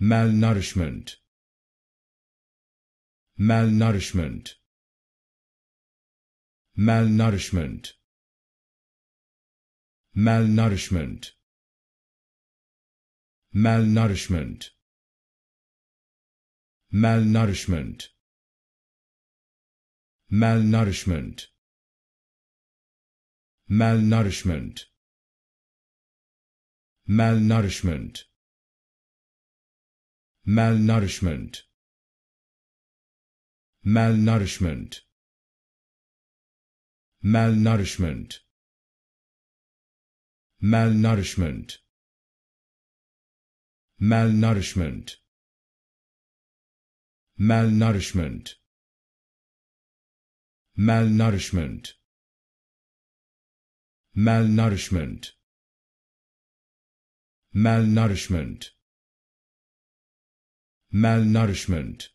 malnourishment malnourishment malnourishment malnourishment malnourishment malnourishment malnourishment malnourishment malnourishment malnourishment malnourishment malnourishment malnourishment malnourishment malnourishment malnourishment malnourishment malnourishment malnourishment